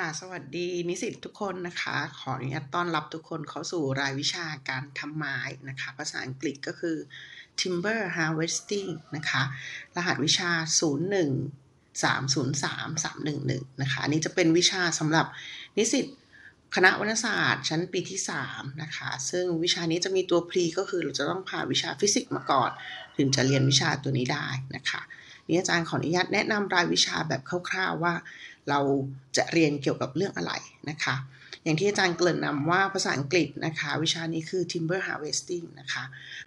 ค่ะ สวัสดีนิสิตทุกคนนะคะ ขออนุญาตต้อนรับทุกคนเข้าสู่รายวิชาการทำไม้นะคะ ภาษาอังกฤษก็คือ timber harvesting นะคะ รหัสวิชา 01 303 311นะคะ อันนี้จะเป็นวิชาสำหรับนิสิตคณะวทยณศาสตร์ ชั้นปีที่3นะคะ ซึ่งวิชานี้จะมีตัวพรีก็คือเราจะต้องผ่านวิชาฟิสิกส์มาก่อน ถึงจะเรียนวิชาตัวนี้ได้นะคะนี่อาจารย์ขออนุญาตแนะนำรายวิชาแบบคร่าวๆว่าเราจะเรียนเกี่ยวกับเรื่องอะไรนะคะ อย่างที่อาจารย์เกริ่นนำว่าภาษาอังกฤษนะคะ วิชานี้คือ timber harvesting นะคะ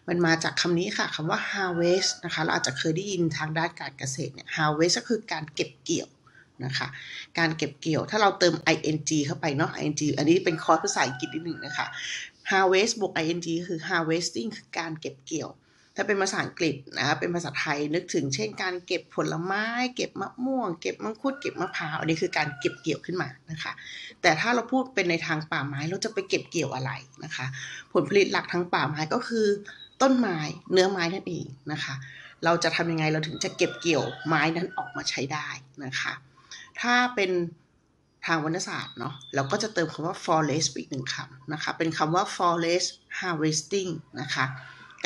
มันมาจากคำนี้ค่ะคำว่า harvest นะคะเราอาจจะเคยได้ยินทางด้านการเกษตรเนี่ย harvest ก็คือการเก็บเกี่ยวนะคะ การเก็บเกี่ยว ถ้าเราเติม ing เข้าไปเนาะ ing อันนี้เป็นคอร์สภาษาอังกฤษนิดหนึ่งนะคะ harvest บวก ing คือ harvesting คือการเก็บเกี่ยวถ้าเป็นภาษาอังกฤษนะคบเป็นภาษาไทยนึกถึง เช่นการเก็บผลไม้ เก็บมะม่วง เก็บมังคุดเก็บมะพร้าว อันนี้คือการเก็บเกี่ยวขึ้นมานะคะ แต่ถ้าเราพูดเป็นในทางป่าไม้เราจะไปเก็บเกี่ยวอะไรนะคะ ผลผลิตหลักทางป่าไม้ก็คือ ต้นไม้ เนื้อไม้นั่นเองนะคะ เราจะทำยังไงเราถึงจะเก็บเกี่ยวไม้นั้นออกมาใช้ได้นะคะ ถ้าเป็นทางวรรณศาสตร์เนาะเราก็จะเติมคำว่า forest อีกหนึ่งคำนะคะเป็นคำว่า forest harvesting นะคะ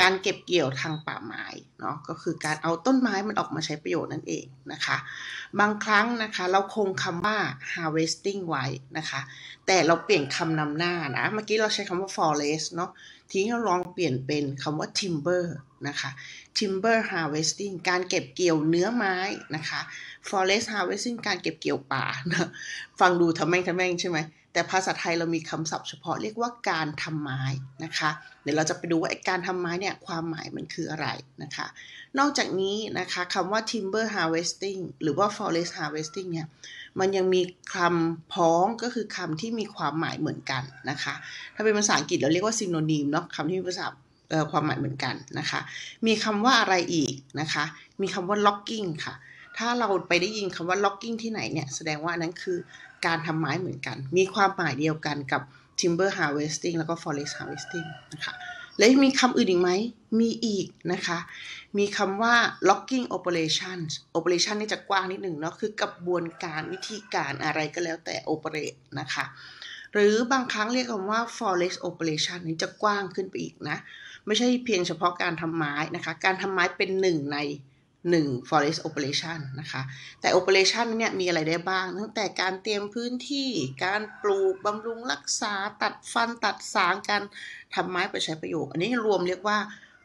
การเก็บเกี่ยวทางป่าไม้เนาะก็คือการเอาต้นไม้มันออกมาใช้ประโยชน์นั่นเองนะคะ บางครั้งนะคะเราคงคำว่า harvesting ไว้นะคะ แต่เราเปลี่ยนคำนำหน้านะเมื่อกี้เราใช้คำว่า forest เนาะทีนี้เราลองเปลี่ยนเป็นคำว่า timber นะคะ timber harvesting การเก็บเกี่ยวเนื้อไม้นะคะ forest harvesting การเก็บเกี่ยวป่านะฟังดูทำแม่งทำแม่งใช่ไหมแต่ภาษาไทยเรามีคำศัพท์เฉพาะเรียกว่าการทำไม้นะคะ เดี๋ยวเราจะไปดูว่าการทำไม้เนี่ยความหมายมันคืออะไรนะคะ นอกจากนี้นะคะคำว่า timber harvesting หรือว่า forest harvesting เนี่ยมันยังมีคำพ้องก็คือคำที่มีความหมายเหมือนกันนะคะ ถ้าเป็นภาษาอังกฤษเราเรียกว่า synonym เนาะคำที่มีภาษาความหมายเหมือนกันนะคะ มีคำว่าอะไรอีกนะคะ มีคำว่า locking ค่ะ ถ้าเราไปได้ยินคำว่า locking ที่ไหนเนี่ยแสดงว่านั้นคือการทำไม้เหมือนกัน มีความหมายเดียวกันกับ timber harvesting แล้วก็ forest harvesting นะคะแลวมีคำอื่นอีกไหม มีอีกนะคะ มีคำว่า l o g g i n g operations operation นี่จะกว้างนิดหนึ่งเนาะ คือกระบวนการวิธีการอะไรก็แล้วแต่ operate นะคะ หรือบางครั้งเรียกคำว่า forest operation นี่จะกว้างขึ้นไปอีกนะ ไม่ใช่เพียงเฉพาะการทำไม้นะคะ การทำไม้เป็นหนึ่งใน1 forest operation นะคะ แต่ operation เนี่ยมีอะไรได้บ้าง ตั้งแต่การเตรียมพื้นที่ การปลูกบำรุง รักษา ตัดฟัน ตัดสาง การทำไม้ไปใช้ประโยชน์ อันนี้รวมเรียกว่า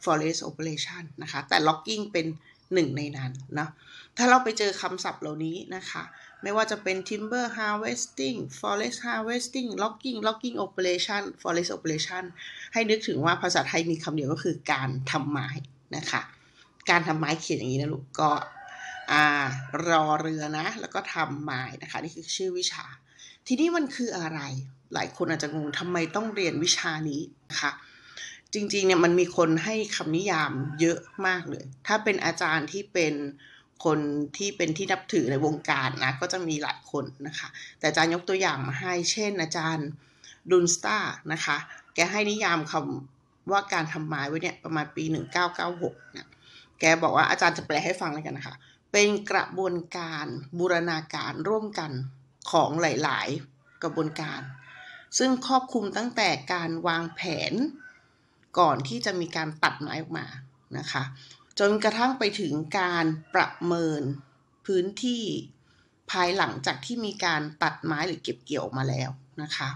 forest operation นะคะ แต่ logging เป็นหนึ่งในนั้นนะถ้าเราไปเจอคำศัพท์เหล่านี้นะคะ ไม่ว่าจะเป็น timber harvesting forest harvesting logging logging operation forest operation ให้นึกถึงว่าภาษาไทยมีคำเดียวก็คือการทำไม้นะคะการทำไม้เขียนอย่างนี้นะลูกก็รอเรือนะ แล้วก็ทำไม้นะคะนี่คือชื่อวิชา ทีนี้มันคืออะไร หลายคนอาจจะงงทำไมต้องเรียนวิชานี้นะคะจริงๆเนี่ยมันมีคนให้คำนิยามเยอะมากเลย ถ้าเป็นอาจารย์ที่เป็นคนที่เป็นที่นับถือในวงการนะก็จะมีหลายคนนะคะ แต่อาจารย์ยกตัวอย่างมาให้เช่น อาจารย์ดุนสตานะคะแกให้นิยามคำว่าการทำไม้ไว้เนี่ยประมาณปี 1996นะแกบอกว่าอาจารย์จะแปลให้ฟังเลยกันนะคะ เป็นกระบวนการบูรณาการร่วมกันของหลายๆกระบวนการ ซึ่งครอบคลุมตั้งแต่การวางแผน ก่อนที่จะมีการตัดไม้ออกมา นะคะ จนกระทั่งไปถึงการประเมินพื้นที่ภายหลังจากที่มีการตัดไม้หรือเก็บเกี่ยวมาแล้วนะคะ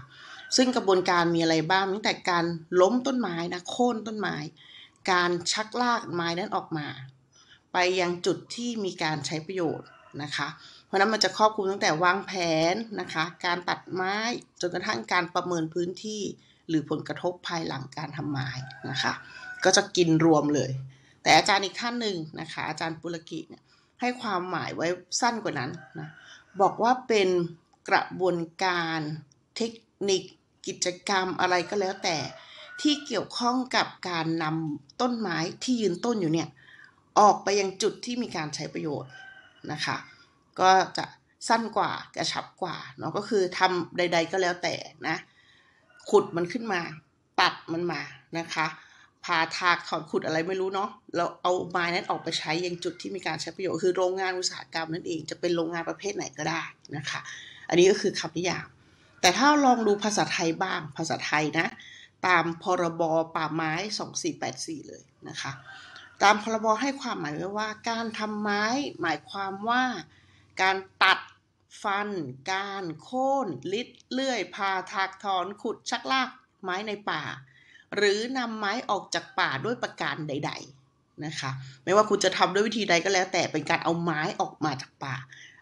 ซึ่งกระบวนการมีอะไรบ้าง ตั้งแต่การล้มต้นไม้นะ โค่นต้นไม้การชักลากไม้นั้นออกมา ไปยังจุดที่มีการใช้ประโยชน์นะคะ เพราะนั้นมันจะครอบคลุมตั้งแต่วางแผนนะคะ การตัดไม้จนกระทั่งการประเมินพื้นที่หรือผลกระทบภายหลังการทำไม้นะคะ ก็จะกินรวมเลย แต่อาจารย์อีกท่านหนึ่งนะคะอาจารย์ปุรกิเนี่ยให้ความหมายไว้สั้นกว่านั้นนะ บอกว่าเป็นกระบวนการเทคนิคกิจกรรมอะไรก็แล้วแต่ที่เกี่ยวข้องกับการนำต้นไม้ที่ยืนต้นอยู่เนี่ย ออกไปยังจุดที่มีการใช้ประโยชน์นะคะ ก็จะสั้นกว่ากระชับกว่าเนาะก็คือทำใด ๆก็แล้วแต่นะขุดมันขึ้นมา ตัดมันมานะคะ พาทากถอนขุดอะไรไม่รู้เนาะเราเอาไม้นั้นออกไปใช้ยังจุดที่มีการใช้ประโยชน์คือโรงงานอุตสาหกรรมนั่นเองจะเป็นโรงงานประเภทไหนก็ได้นะคะ อันนี้ก็คือคำนิยามแต่ถ้าลองดูภาษาไทยบ้างภาษาไทยนะตามพรบป่าไม้ 2484 เลยนะคะ ตามพรบให้ความหมายไว้ว่า การทำไม้หมายความว่า การตัดฟันการโค่นลิด เลื่อย พาถากถอนขุดชักลากไม้ในป่า หรือนำไม้ออกจากป่าด้วยประการใด ๆนะคะ ไม่ว่าคุณจะทำด้วยวิธีใดก็แล้วแต่เป็นการเอาไม้ออกมาจากป่า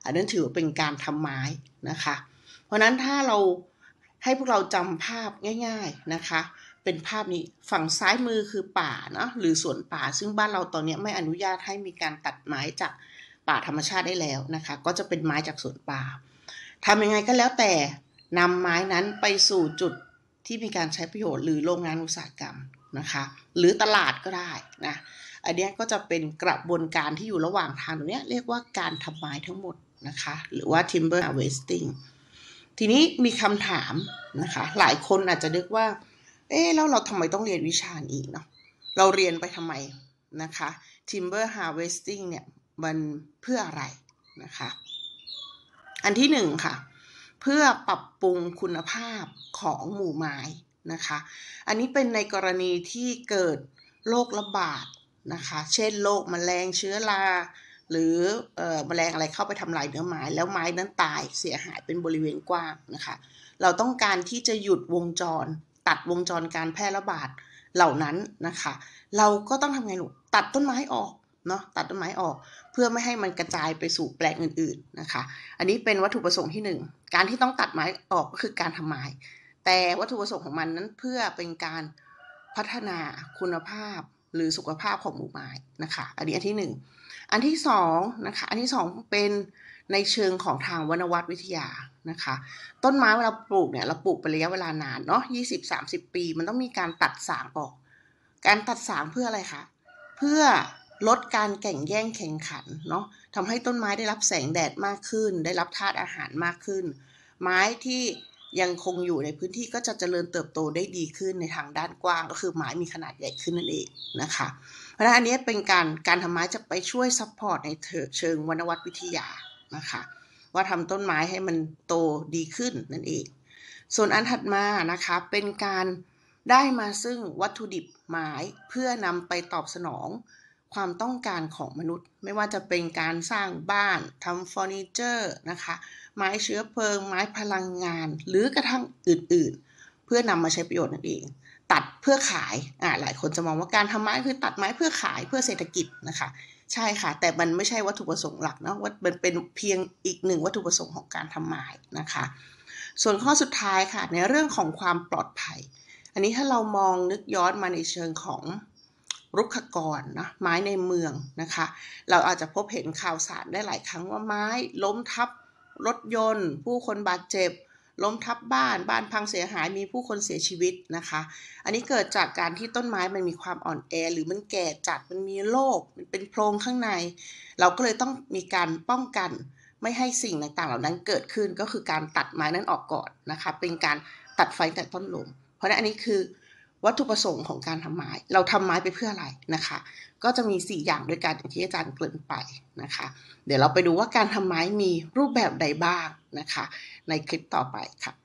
อันนั้นถือเป็นการทำไม้นะคะ เพราะนั้นถ้าเราให้พวกเราจำภาพง่ายๆนะคะ เป็นภาพนี้ฝั่งซ้ายมือคือป่าเนาะหรือสวนป่า ซึ่งบ้านเราตอนนี้ไม่อนุญาตให้มีการตัดไม้จากป่าธรรมชาติได้แล้วนะคะก็จะเป็นไม้จากสวนป่าทำยังไงก็แล้วแต่นำไม้นั้นไปสู่จุดที่มีการใช้ประโยชน์หรือโรงงานอุตสาหกรรมนะคะหรือตลาดก็ได้นะอันนี้ก็จะเป็นกระบวนการที่อยู่ระหว่างทางตรงนี้เรียกว่าการทำไม้ทั้งหมดนะคะหรือว่า timber harvesting ทีนี้มีคำถามนะคะ หลายคนอาจจะนึกว่า เอ๊แล้วเราทำไมต้องเรียนวิชานี้เนาะ เราเรียนไปทำไมนะคะ timber harvesting เนี่ย มันเพื่ออะไรนะคะ อันที่หนึ่งค่ะ เพื่อปรับปรุงคุณภาพของหมู่ไม้นะคะ อันนี้เป็นในกรณีที่เกิดโรคระบาดนะคะ เช่นโรคแมลงเชื้อราหรือแมลงอะไรเข้าไปทำลายเนื้อไม้แล้วไม้นั้นตายเสียหายเป็นบริเวณกว้างนะคะ เราต้องการที่จะหยุดวงจร ตัดวงจรการแพร่ระบาดเหล่านั้นนะคะ เราก็ต้องทำไงหนูตัดต้นไม้ออกเนาะตัดต้นไม้ออก เพื่อไม่ให้มันกระจายไปสู่แปลงอื่นๆนะคะ อันนี้เป็นวัตถุประสงค์ที่1การที่ต้องตัดไม้ออกก็คือการทำไม้แต่วัตถุประสงค์ของมันนั้นเพื่อเป็นการพัฒนาคุณภาพหรือสุขภาพของหมู่ไม้นะคะอันนี้อันที่ 1 อันที่2นะคะ อันที่2เป็นในเชิงของทางวนวัตวิทยานะคะ ต้นไม้เวลาปลูกเนี่ยเราปลูกไประยะเวลานานเนาะยี่สิบสามสิบปีมันต้องมีการตัดสางออก การตัดสางเพื่ออะไรคะเพื่อลดการแข่งแย่งแข่งขันเนาะทำให้ต้นไม้ได้รับแสงแดดมากขึ้น ได้รับธาตุอาหารมากขึ้น ไม้ที่ยังคงอยู่ในพื้นที่ก็จะเจริญเติบโตได้ดีขึ้นในทางด้านกว้าง ก็คือไม้มีขนาดใหญ่ขึ้นนั่นเองนะคะเพราะฉะนั้นอันนี้เป็นการการทำไม้จะไปช่วยซัพพอร์ตในเชิงวรรณวัตวิทยานะคะว่าทำต้นไม้ให้มันโตดีขึ้นนั่นเอง ส่วนอันถัดมานะคะเป็นการได้มาซึ่งวัตถุดิบไม้ เพื่อนำไปตอบสนองความต้องการของมนุษย์ ไม่ว่าจะเป็นการสร้างบ้านทำเฟอร์นิเจอร์นะคะ ไม้เชื้อเพลิงไม้พลังงาน หรือกระทั่งอื่นๆ เพื่อนำมาใช้ประโยชน์นั่นเอง ตัดเพื่อขายอ่าหลายคนจะมองว่าการทำไม้คือตัดไม้เพื่อขายเพื่อเศรษฐกิจนะคะ ใช่ค่ะ แต่มันไม่ใช่วัตถุประสงค์หลักเนาะว่ามันเป็นเพียงอีกหนึ่งวัตถุประสงค์ของการทำไม้นะคะ ส่วนข้อสุดท้ายค่ะในเรื่องของความปลอดภัย อันนี้ถ้าเรามองนึกย้อนมาในเชิงของรุกขกรนะไม้ในเมืองนะคะ เราอาจจะพบเห็นข่าวสารได้หลายครั้งว่าไม้ล้มทับรถยนต์ ผู้คนบาดเจ็บ ล้มทับบ้าน บ้านพังเสียหายมีผู้คนเสียชีวิตนะคะ อันนี้เกิดจากการที่ต้นไม้มันมีความอ่อนแอ หรือมันแก่จัดมันมีโรคมันเป็นโพรงข้างใน เราก็เลยต้องมีการป้องกันไม่ให้สิ่งต่างๆเหล่านั้น เกิดขึ้นก็คือการตัดไม้นั้นออกก่อนนะคะเป็นการตัดไฟแต่ต้นลมเพราะนั้นอันนี้คือวัตถุประสงค์ของการทำไม้ เราทำไม้ไปเพื่ออะไรนะคะ ก็จะมี 4 อย่างด้วยกันอย่างที่อาจารย์เกริ่นไปนะคะ เดี๋ยวเราไปดูว่าการทำไม้มีรูปแบบใดบ้างนะคะ ในคลิปต่อไปค่ะ